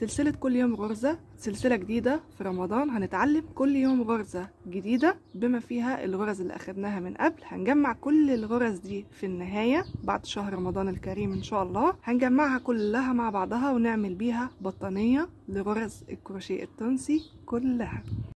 سلسلة كل يوم غرزة سلسلة جديدة في رمضان هنتعلم كل يوم غرزة جديدة بما فيها الغرز اللي أخدناها من قبل هنجمع كل الغرز دي في النهاية بعد شهر رمضان الكريم إن شاء الله هنجمعها كلها مع بعضها ونعمل بيها بطانية لغرز الكروشيه التونسي كلها